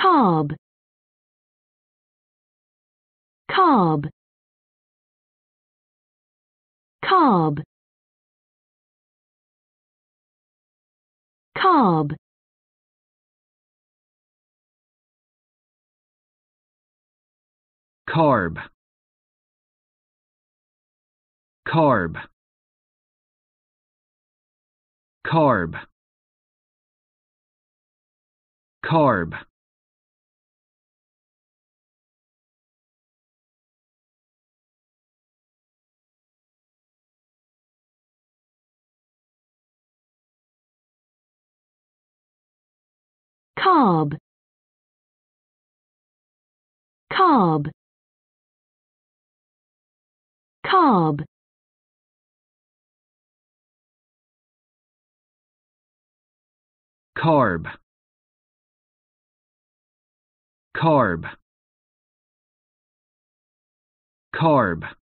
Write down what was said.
Cob. Cob. Cob. Cob. carb carb carb carb Cob. Cob. Cob. Carb. Carb. Carb.